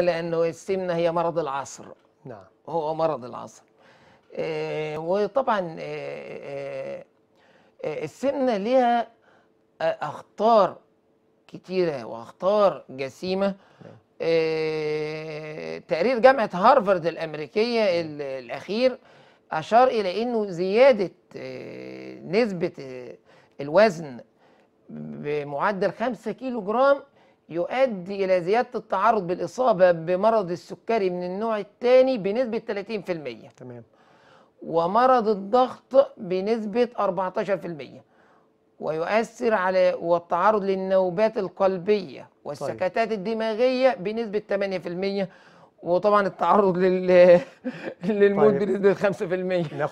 لأنه السمنة هي مرض العصر نعم هو مرض العصر آه، وطبعا آه، آه، السمنة ليها أخطار كتيرة وأخطار جسيمة نعم. تقرير جامعة هارفارد الأمريكية نعم. الأخير أشار إلى أنه زيادة نسبة الوزن بمعدل 5 كيلو جرام يؤدي إلى زيادة التعرض بالإصابة بمرض السكري من النوع الثاني بنسبة 30% تمام ومرض الضغط بنسبة 14% ويؤثر على والتعرض للنوبات القلبية والسكتات طيب. الدماغية بنسبة 8% وطبعا التعرض لل... للموت طيب. بنسبة 5%